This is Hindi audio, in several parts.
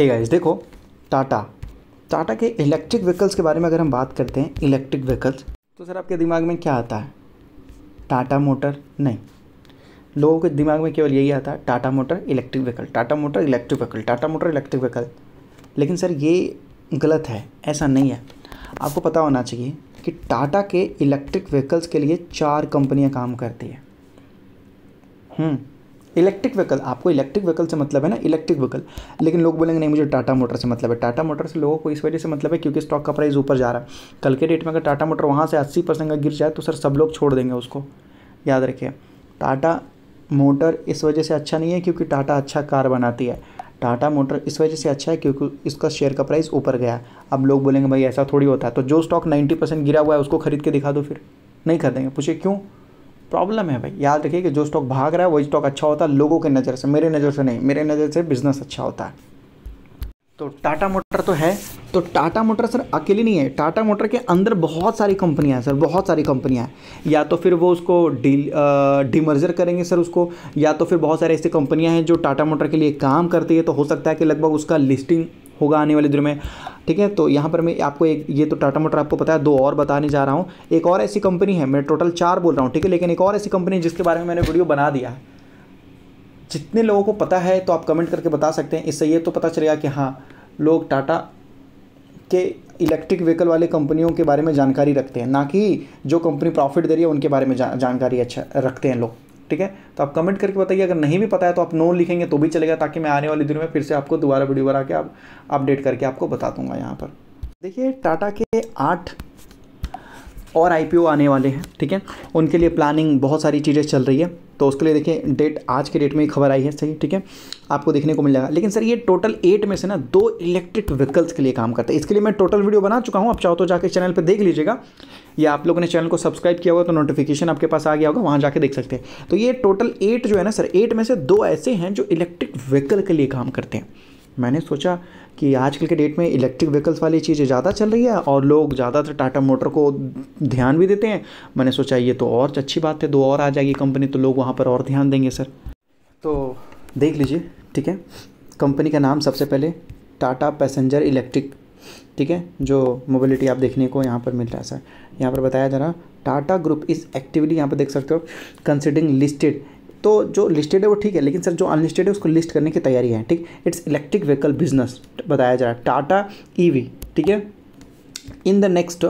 हे गाइस देखो टाटा टाटा के इलेक्ट्रिक व्हीकल्स के बारे में अगर हम बात करते हैं इलेक्ट्रिक व्हीकल्स तो सर आपके दिमाग में क्या आता है टाटा मोटर नहीं लोगों के दिमाग में केवल यही आता है Tata motor electric vehicle Tata motor electric vehicle Tata motor electric vehicle लेकिन सर ये गलत है ऐसा नहीं है आपको पता होना चाहिए कि टाटा के इलेक्ट्रिक व्हीकल्स के लिए चार कंपनियां काम करती है हम्म। इलेक्ट्रिक व्हीकल आपको इलेक्ट्रिक व्हीकल से मतलब है ना इलेक्ट्रिक व्हीकल लेकिन लोग बोलेंगे नहीं मुझे टाटा मोटर से मतलब है टाटा मोटर से लोगों को इस वजह से मतलब है क्योंकि स्टॉक का प्राइस ऊपर जा रहा है कल के डेट में अगर टाटा मोटर वहाँ से अस्सी परसेंट का गिर जाए तो सर सब लोग छोड़ देंगे उसको याद रखिए टाटा मोटर इस वजह से अच्छा नहीं है क्योंकि टाटा अच्छा कार बनाती है टाटा मोटर इस वजह से अच्छा है क्योंकि इसका शेयर का प्राइस ऊपर गया अब लोग बोलेंगे भाई ऐसा थोड़ी होता है तो जो स्टॉक नाइन्टी परसेंट गिरा हुआ है उसको खरीद के दिखा दो फिर नहीं खरीदेंगे पूछिए क्यों प्रॉब्लम है भाई याद रखिए कि जो स्टॉक भाग रहा है वही स्टॉक अच्छा होता है लोगों की नज़र से मेरे नज़र से नहीं मेरे नज़र से बिज़नेस अच्छा होता है तो टाटा मोटर तो है तो टाटा मोटर सर अकेली नहीं है टाटा मोटर के अंदर बहुत सारी कंपनियां हैं सर बहुत सारी कंपनियां हैं या तो फिर वो उसको डील डिमर्जर करेंगे सर उसको या तो फिर बहुत सारी ऐसी कंपनियां हैं जो टाटा मोटर के लिए काम करती है तो हो सकता है कि लगभग उसका लिस्टिंग होगा आने वाले दिनों में ठीक है तो यहाँ पर मैं आपको एक ये तो टाटा मोटर आपको पता है दो और बताने जा रहा हूँ एक और ऐसी कंपनी है मैं टोटल चार बोल रहा हूँ ठीक है लेकिन एक और ऐसी कंपनी जिसके बारे में मैंने वीडियो बना दिया है जितने लोगों को पता है तो आप कमेंट करके बता सकते हैं इससे ये तो पता चलेगा कि हाँ लोग टाटा के इलेक्ट्रिक व्हीकल वाले कंपनियों के बारे में जानकारी रखते हैं ना कि जो कंपनी प्रॉफिट दे रही है उनके बारे में जा, जानकारी अच्छा रखते हैं लोग ठीक है तो आप कमेंट करके बताइए अगर नहीं भी पता है तो आप नो लिखेंगे तो भी चलेगा ताकि मैं आने वाले दिनों में फिर से आपको दोबारा वीडियो बना के आप अपडेट करके आपको बता दूंगा यहाँ पर देखिए टाटा के आठ और आई आने वाले हैं ठीक है उनके लिए प्लानिंग बहुत सारी चीज़ें चल रही है तो उसके लिए देखिए डेट आज के डेट में खबर आई है सही ठीक है आपको देखने को मिल जाएगा लेकिन सर ये टोटल एट में से ना दो इलेक्ट्रिक व्हीकल्स के लिए काम करता है इसके लिए मैं टोटल वीडियो बना चुका हूँ आप चाहो तो जाकर चैनल पर देख लीजिएगा या आप लोगों ने चैनल को सब्सक्राइब किया होगा तो नोटिफिकेशन आपके पास आ गया होगा वहाँ जाकर देख सकते हैं तो ये टोटल एट जो है ना सर एट में से दो ऐसे हैं जो इलेक्ट्रिक व्हीकल के लिए काम करते हैं मैंने सोचा कि आजकल के डेट में इलेक्ट्रिक व्हीकल्स वाली चीज़ें ज़्यादा चल रही है और लोग ज़्यादातर टाटा मोटर को ध्यान भी देते हैं मैंने सोचा ये तो और अच्छी बात है दो और आ जाएगी कंपनी तो लोग वहाँ पर और ध्यान देंगे सर तो देख लीजिए ठीक है कंपनी का नाम सबसे पहले टाटा पैसेंजर इलेक्ट्रिक ठीक है जो मोबिलिटी आप देखने को यहाँ पर मिल रहा है सर यहाँ पर बताया जा रहा टाटा ग्रुप इज़ एक्टिवली यहाँ पर देख सकते हो कंसिडरिंग लिस्टेड तो जो लिस्टेड है वो ठीक है लेकिन सर जो अनलिस्टेड है उसको लिस्ट करने की तैयारी है ठीक इट्स इलेक्ट्रिक व्हीकल बिजनेस बताया जा रहा है टाटा ईवी e ठीक है in the next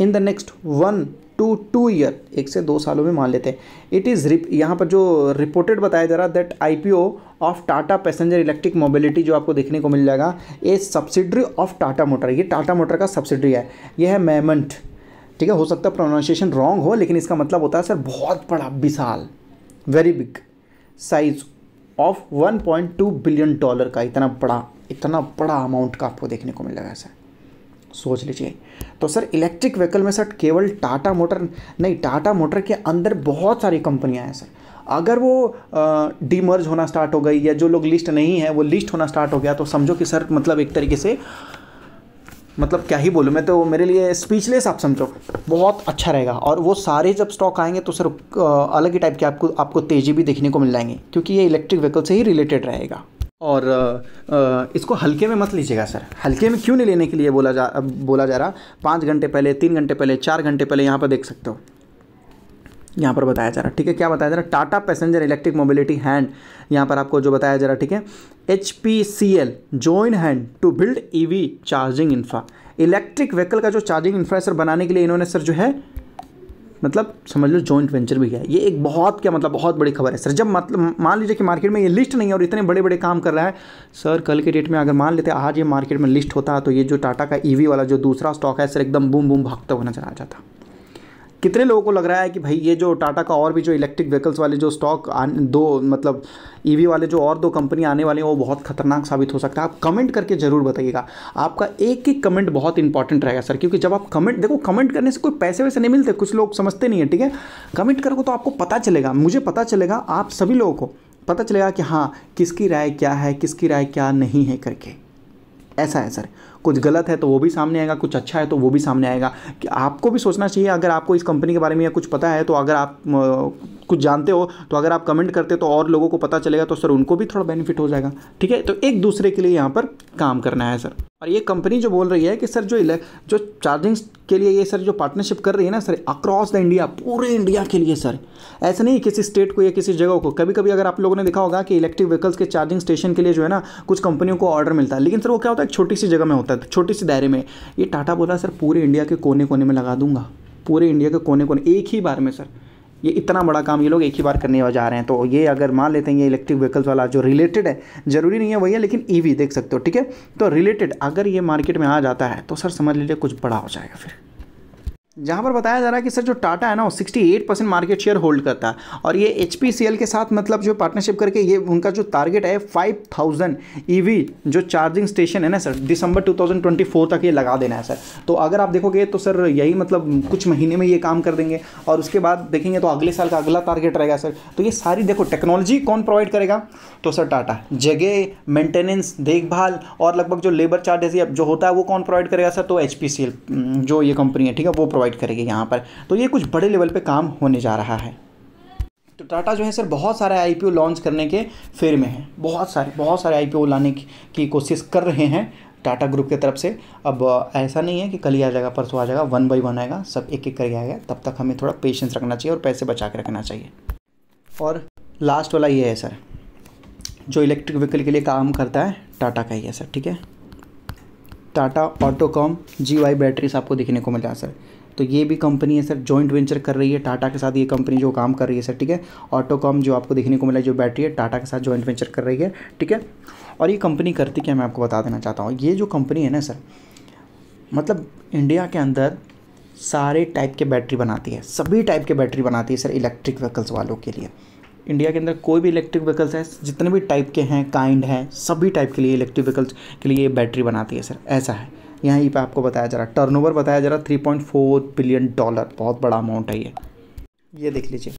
in the next one two two year एक से दो सालों में मान लेते हैं इट इज़ रिप यहाँ पर जो रिपोर्टेड बताया जा रहा that IPO of Tata passenger electric mobility जो आपको देखने को मिल जाएगा a subsidiary of Tata motor ये टाटा मोटर का सब्सिडरी है यह है मेमंट ठीक है हो सकता है प्रोनाउंसिएशन रॉन्ग हो लेकिन इसका मतलब होता है सर बहुत बड़ा विशाल very big size of two billion dollar का इतना बड़ा इतना बड़ा अमाउंट का आपको देखने को मिल जाएगा सर सोच लीजिए तो सर इलेक्ट्रिक व्हीकल में सर केवल टाटा मोटर नहीं टाटा मोटर के अंदर बहुत सारी कंपनियां हैं सर अगर वो डीमर्ज होना स्टार्ट हो गई या जो लोग लिस्ट नहीं है वो लिस्ट होना स्टार्ट हो गया तो समझो कि सर मतलब एक तरीके से मतलब क्या ही बोलूँ मैं तो मेरे लिए स्पीचलेस आप समझो बहुत अच्छा रहेगा और वो सारे जब स्टॉक आएंगे तो सर अलग ही टाइप के आपको आपको तेज़ी भी देखने को मिल जाएंगे क्योंकि ये इलेक्ट्रिक व्हीकल से ही रिलेटेड रहेगा और इसको हल्के में मत लीजिएगा सर हल्के में क्यों नहीं लेने के लिए बोला जा बोला जा रहा पाँच घंटे पहले तीन घंटे पहले चार घंटे पहले यहाँ पर देख सकते हो यहाँ पर बताया जा रहा है ठीक है क्या बताया जा रहा है Tata passenger electric mobility hand यहाँ पर आपको जो बताया जा रहा है ठीक है H P C L join hand to build E V charging infra electric vehicle का जो चार्जिंग इंफ्रा सर बनाने के लिए इन्होंने सर जो है मतलब समझ लो जॉइंट वेंचर भी है ये एक बहुत क्या मतलब बहुत बड़ी खबर है सर जब मतलब मान लीजिए कि मार्केट में ये लिस्ट नहीं है और इतने बड़े बड़े काम कर रहा है सर कल के डेट में अगर मान लेते आज ये मार्केट में लिस्ट होता तो ये जो टाटा का ई e वाला जो दूसरा स्टॉक है सर एकदम बूम बूम भागता हुआ नजर आ जाता कितने लोगों को लग रहा है कि भाई ये जो टाटा का और भी जो इलेक्ट्रिक व्हीकल्स वाले जो स्टॉक दो मतलब ईवी वाले जो और दो कंपनी आने वाले हैं वो बहुत खतरनाक साबित हो सकता है आप कमेंट करके ज़रूर बताइएगा आपका एक एक कमेंट बहुत इंपॉर्टेंट रहेगा सर क्योंकि जब आप कमेंट देखो कमेंट करने से कोई पैसे वैसे नहीं मिलते कुछ लोग समझते नहीं है ठीक है कमेंट करोगे तो आपको पता चलेगा मुझे पता चलेगा आप सभी लोगों को पता चलेगा कि हाँ किसकी राय क्या है किसकी राय क्या नहीं है करके ऐसा है सर कुछ गलत है तो वो भी सामने आएगा कुछ अच्छा है तो वो भी सामने आएगा कि आपको भी सोचना चाहिए अगर आपको इस कंपनी के बारे में या कुछ पता है तो अगर आप कुछ जानते हो तो अगर आप कमेंट करते हो तो और लोगों को पता चलेगा तो सर उनको भी थोड़ा बेनिफिट हो जाएगा ठीक है तो एक दूसरे के लिए यहाँ पर काम करना है सर और ये कंपनी जो बोल रही है कि सर जो जो चार्जिंग के लिए ये सर जो पार्टनरशिप कर रही है ना सर अक्रॉस द इंडिया पूरे इंडिया के लिए सर ऐसा नहीं किसी स्टेट को या किसी जगह को कभी कभी अगर आप लोगों ने देखा होगा कि इलेक्ट्रिक व्हीकल्स के चार्जिंग स्टेशन के लिए जो है ना कुछ कंपनियों को ऑर्डर मिलता है लेकिन सर वो क्या होता है एक छोटी सी जगह में होता है सकता था छोटे से दायरे में ये टाटा बोला सर पूरे इंडिया के कोने कोने में लगा दूंगा पूरे इंडिया के कोने कोने एक ही बार में सर ये इतना बड़ा काम ये लोग एक ही बार करने जा रहे हैं तो ये अगर मान लेते हैं ये इलेक्ट्रिक व्हीकल्स वाला जो रिलेटेड है ज़रूरी नहीं है वही है लेकिन ईवी देख सकते हो ठीक है तो रिलेटेड अगर ये मार्केट में आ जाता है तो सर समझ लीजिए कुछ बड़ा हो जाएगा फिर जहाँ पर बताया जा रहा है कि सर जो टाटा है ना वो 68 परसेंट मार्केट शेयर होल्ड करता है और ये एच के साथ मतलब जो पार्टनरशिप करके ये उनका जो टारगेट है 5000 वी e जो चार्जिंग स्टेशन है ना सर दिसंबर 2024 तक ये लगा देना है सर तो अगर आप देखोगे तो सर यही मतलब कुछ महीने में ये काम कर देंगे और उसके बाद देखेंगे तो अगले साल का अगला टारगेट रहेगा सर तो ये सारी देखो टेक्नोलॉजी कौन प्रोवाइड करेगा तो सर टाटा जगह मेंटेनेंस देखभाल और लगभग जो लेबर चार्जेस जो होता है वो कौन प्रोवाइड करेगा सर तो एच हम्म, जो ये कंपनी है ठीक है वो प्रोवाइड करेगी यहाँ पर तो ये कुछ बड़े लेवल पर काम होने जा रहा है तो टाटा जो है सर बहुत सारे आईपीओ लॉन्च करने के फेर में है बहुत सारे बहुत सारे आईपीओ लाने की कोशिश कर रहे हैं टाटा ग्रुप की तरफ से अब ऐसा नहीं है कि कल ही आ जाएगा परसों आ जाएगा वन बाई वन आएगा सब एक एक करके आएगा तब तक हमें थोड़ा पेशेंस रखना चाहिए और पैसे बचा के रखना चाहिए और लास्ट वाला ये है सर जो इलेक्ट्रिक व्हीकल के लिए काम करता है टाटा का ही है सर ठीक है Tata autocomp G Y batteries आपको देखने को मिल जाए सर तो ये भी कंपनी है सर जॉइंट वेंचर कर रही है टाटा के साथ ये कंपनी जो काम कर रही है सर ठीक है ऑटोकॉम जो आपको देखने को मिला जो बैटरी है टाटा के साथ जॉइंट वेंचर कर रही है ठीक है और ये कंपनी करती क्या मैं आपको बता देना चाहता हूँ ये जो कंपनी है ना सर मतलब इंडिया के अंदर सारे टाइप के बैटरी बनाती है सभी टाइप के बैटरी बनाती है सर इलेक्ट्रिक व्हीकल्स वालों के लिए इंडिया के अंदर कोई भी इलेक्ट्रिक व्हीकल्स है जितने भी टाइप के हैं काइंड हैं सभी टाइप के लिए इलेक्ट्रिक व्हीकल्स के लिए बैटरी बनाती है सर ऐसा है यहाँ पर पे आपको बताया जा रहा है टर्नओवर बताया जा रहा है three point four billion dollar बहुत बड़ा अमाउंट है ये ये देख लीजिए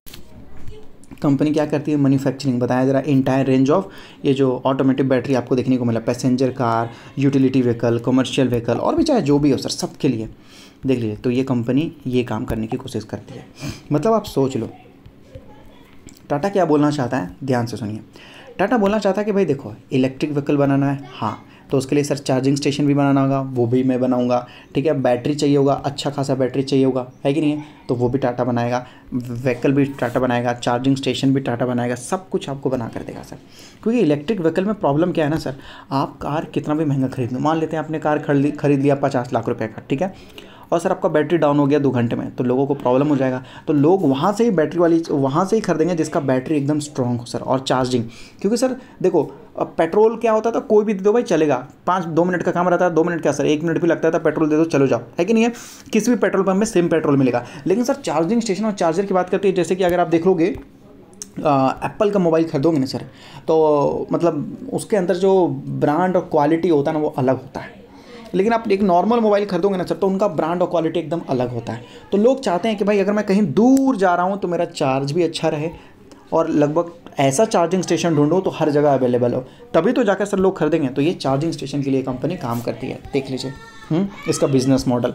कंपनी क्या करती है मैन्युफैक्चरिंग बताया जरा इंटायर रेंज ऑफ ये जो ऑटोमेटिक बैटरी आपको देखने को मिला passenger car utility vehicle commercial vehicle और भी चाहे जो भी हो सर सबके लिए देख लीजिए तो ये कंपनी ये काम करने की कोशिश करती है मतलब आप सोच लो टाटा क्या बोलना चाहता है ध्यान से सुनिए टाटा बोलना चाहता है कि भाई देखो इलेक्ट्रिक व्हीकल बनाना है हाँ तो उसके लिए सर चार्जिंग स्टेशन भी बनाना होगा वो भी मैं बनाऊँगा ठीक है बैटरी चाहिए होगा अच्छा खासा बैटरी चाहिए होगा है कि नहीं है तो वो भी टाटा बनाएगा व्हीकल भी टाटा बनाएगा चार्जिंग स्टेशन भी टाटा बनाएगा सब कुछ आपको बना कर देगा सर क्योंकि इलेक्ट्रिक व्हीकल में प्रॉब्लम क्या है ना सर आप कार कितना भी महंगा खरीद लो मान लेते हैं आपने कार खरीद खरीद लिया पचास लाख रुपये का ठीक है और सर आपका बैटरी डाउन हो गया दो घंटे में तो लोगों को प्रॉब्लम हो जाएगा तो लोग वहाँ से ही बैटरी वाली वहाँ से ही खरीदेंगे जिसका बैटरी एकदम स्ट्रॉन्ग हो सर और चार्जिंग क्योंकि सर देखो अब पेट्रोल क्या होता था कोई भी दे दो भाई चलेगा पाँच दो मिनट का काम रहता है दो मिनट क्या सर एक मिनट भी लगता था तो पेट्रोल दे दो चलो जाओ है कि नहीं है किसी भी पेट्रोल पम्प में सेम पेट्रोल मिलेगा लेकिन सर चार्जिंग स्टेशन और चार्जर की बात करते हैं जैसे कि अगर आप देख लोगे एप्पल का मोबाइल खरीदोगे ना सर तो मतलब उसके अंदर जो ब्रांड और क्वालिटी होता है ना वो अलग होता है लेकिन आप एक नॉर्मल मोबाइल खरीदोगे ना सर तो उनका ब्रांड और क्वालिटी एकदम अलग होता है तो लोग चाहते हैं कि भाई अगर मैं कहीं दूर जा रहा हूँ तो मेरा चार्ज भी अच्छा रहे और लगभग ऐसा चार्जिंग स्टेशन ढूंढो तो हर जगह अवेलेबल हो तभी तो जाकर सर लोग खरीदेंगे तो ये चार्जिंग स्टेशन के लिए कंपनी काम करती है देख लीजिए हम्म, इसका बिजनेस मॉडल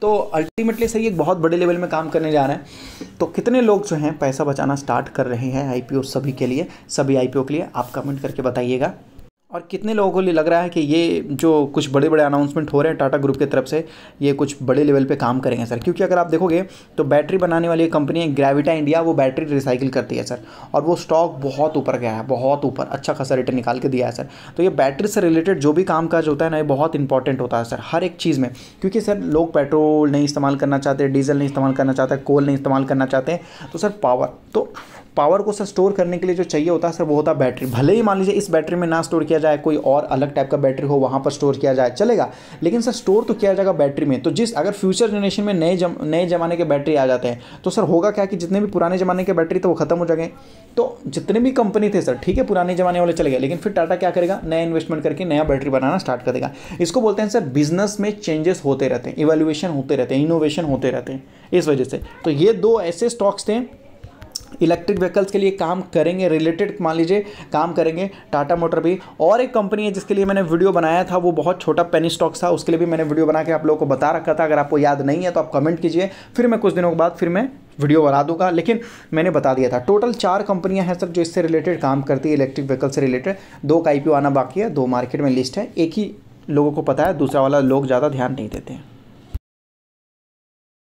तो अल्टीमेटली सही एक बहुत बड़े लेवल में काम करने जा रहे हैं तो कितने लोग जो हैं पैसा बचाना स्टार्ट कर रहे हैं आईपीओ सभी के लिए सभी आईपीओ के लिए आप कमेंट करके बताइएगा और कितने लोगों को लग रहा है कि ये जो कुछ बड़े बड़े अनाउंसमेंट हो रहे हैं टाटा ग्रुप की तरफ से ये कुछ बड़े लेवल पे काम करेंगे सर क्योंकि अगर आप देखोगे तो बैटरी बनाने वाली कंपनी है ग्रेविटा इंडिया वो बैटरी रिसाइकिल करती है सर और वो स्टॉक बहुत ऊपर गया है बहुत ऊपर अच्छा खासा रिटर्न निकाल के दिया है सर तो ये बैटरी से रिलेटेड जो भी काम काज होता है ना ये बहुत इंपॉर्टेंट होता है सर हर एक चीज़ में क्योंकि सर लोग पेट्रोल नहीं इस्तेमाल करना चाहते डीजल नहीं इस्तेमाल करना चाहते कोल नहीं इस्तेमाल करना चाहते तो सर पावर तो पावर को सर स्टोर करने के लिए जो चाहिए होता है सर वो होता है बैटरी भले ही मान लीजिए इस बैटरी में ना स्टोर किया जाए कोई और अलग टाइप का बैटरी हो वहाँ पर स्टोर किया जाए चलेगा लेकिन सर स्टोर तो किया जाएगा बैटरी में तो जिस अगर फ्यूचर जनरेशन में नए जम नए ज़माने के बैटरी आ जाते हैं तो सर होगा क्या कि जितने भी पुराने ज़माने के बैटरी थे वो खत्म हो जाएंगे तो जितने भी कंपनी थे सर ठीक है पुराने ज़माने वाले चले गए लेकिन फिर टाटा क्या करेगा नया इन्वेस्टमेंट करके नया बैटरी बनाना स्टार्ट कर देगा इसको बोलते हैं सर बिजनेस में चेंजेस होते रहते हैं इवेल्युएशन होते रहते हैं इनोवेशन होते रहते हैं इस वजह से तो ये दो ऐसे स्टॉक्स थे इलेक्ट्रिक व्हीकल्स के लिए काम करेंगे रिलेटेड मान लीजिए काम करेंगे टाटा मोटर भी और एक कंपनी है जिसके लिए मैंने वीडियो बनाया था वो बहुत छोटा पेनी स्टॉक था उसके लिए भी मैंने वीडियो बना के आप लोगों को बता रखा था अगर आपको याद नहीं है तो आप कमेंट कीजिए फिर मैं कुछ दिनों के बाद फिर मैं वीडियो बना दूंगा लेकिन मैंने बता दिया था टोटल चार कंपनियां हैं सर जो इससे रिलेटेड काम करती है इलेक्ट्रिक व्हीकल से रिलेटेड दो का आई आना बाकी है दो मार्केट में लिस्ट है एक ही लोगों को पता है दूसरा वाला लोग ज़्यादा ध्यान नहीं देते हैं